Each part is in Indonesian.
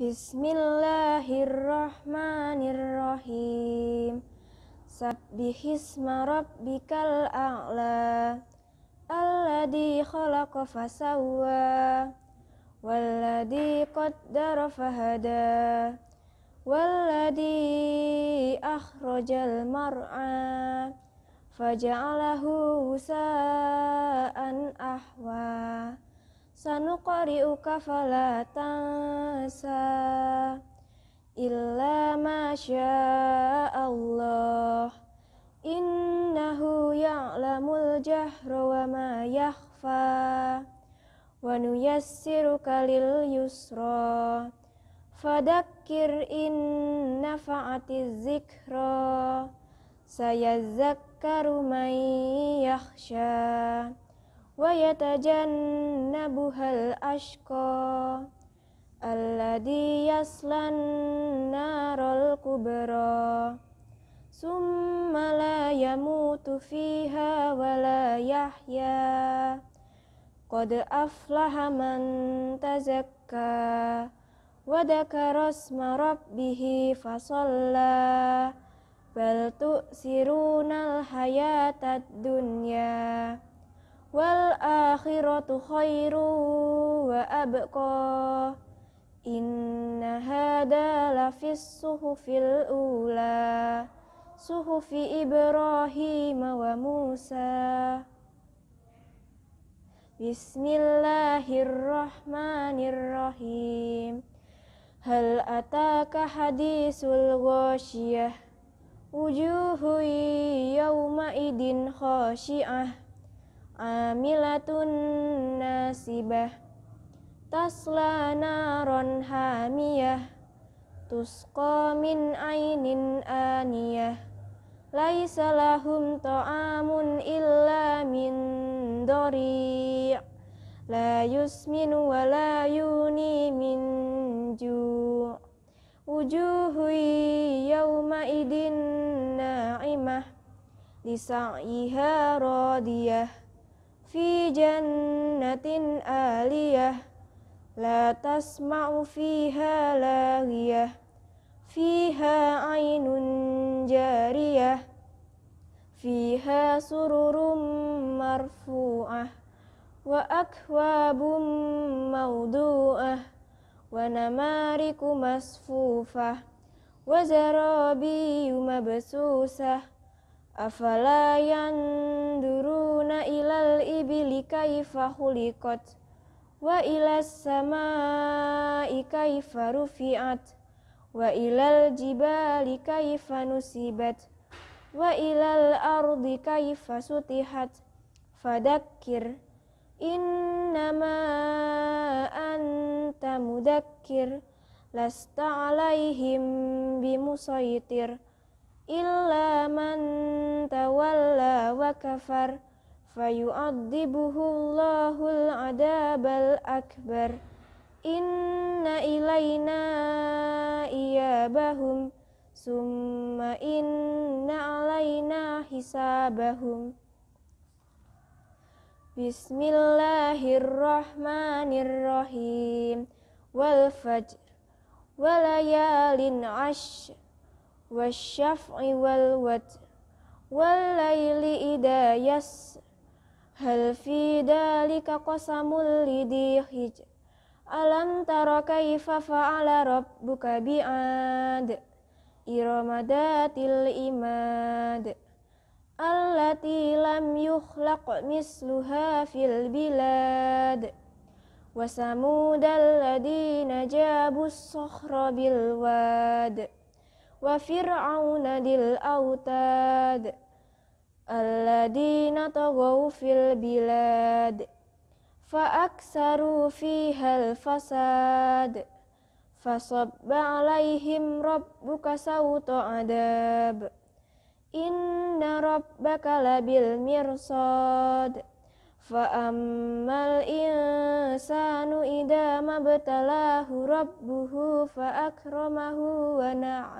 Bismillahirrahmanirrahim. Sabbihisma rabbikal a'la. Alladhi khalaqa fasawwa. Walladhi qaddara fahada. Walladhi akhrajal mar'a. Faja'alahu sa'an ahwa sanuqari'uka fala tansa illa ma Allah innahu ya'lamul jahra wa ma yakhfa wa nuyassiruka lil yusra fadakkir in nafa'ati zikra sayazzakkaru man yakhsha wa yatajannabuhal ashqa alladhi yaslan narol kubra summa la yamutu fiha wa la yahya qad aflaha man tazakka wa dhakara isma rabbih fasalla bal tu'sirunal hayatad dunya والآخرة خير وأبقى إن هذا لفي الصحف الأولى صحف إبراهيم وموسى بسم الله الرحمن الرحيم هل أتاك حديث الغاشية وجوه يومئذ خاشئة amilatun nasibah tasla naron hamiyah tusqa min ainin aniyah laisa lahum ta'amun illa min dori' la yusminu wa la yuni min ju' wujuhu yawma idin na'imah lisa'yiha radiyah fi jannatin aliyah la tasma'u fiha laghiyah fiha ainun jariyah fiha sururum marfu'ah wa akhwabum mawdu'ah wa namariku masfufah wa zarabiyu mabsusah Afala yanduruna ilal ibili kaifa hulikot wa ilas sama kaifa rufi'at wa ilal jibali kaifa nusibat wa ilal ardi kaifa sutihat fadakkir innama anta mudakkir lasta alaihim bimusaitir illa kafar fayu'adzibuhu Allahul adabal akbar inna ilayna iyabahum summa inna alayna hisabahum Bismillahirrahmanirrahim wal fajr walayalin ash wasyaf'i wal watr walaili idha yas hal fi dalika qasamul lidhi hij alam tara kaifa fa'ala rabbuka bi'ad iramadatil imad allati lam yukhlaq misluha fil bilad وثمود الذين جابوا الصخر بالواد wa fir'auna dil autad alladzina taghaw fil bilad fa aksaru fihal fasad fasabba alaihim rabbuka sawta adab inna rabbaka labil mirsad فأما الإنسان إذا ما fa ربه فأكرمه wana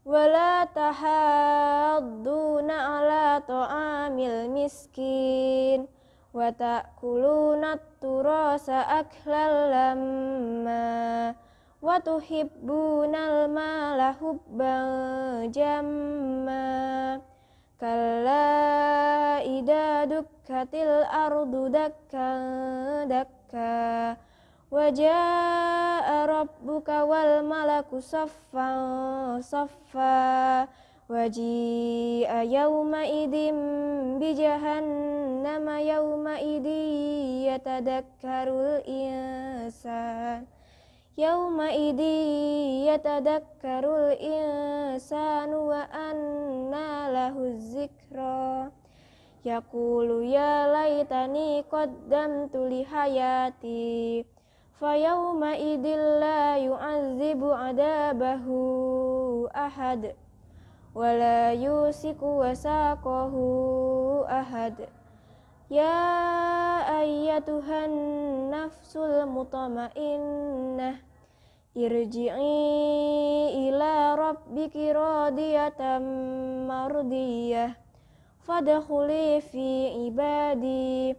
wala tahadduna ala ta'amil miskin wa ta'kuluna turasa akhlal lamma wa tuhibbunal mala hubban jamma kalla idza dukkatil ardu dakkan dakka Wajah Rob buka wal malaku sofa sofa waji ayau mai dim bijahan nama ayau mai dia tadak karul insan ayau mai dia tadak karul insan nuwah ya laitani lay tanikot tuli hayati Fayawma idil la yu'azibu adabahu ahad Wala yusiku wasakahu ahad Ya ayatuhan nafsul mutama'innah Irji'i ila rabbiki radiyatan mardiyah Fadakhuli fi ibadih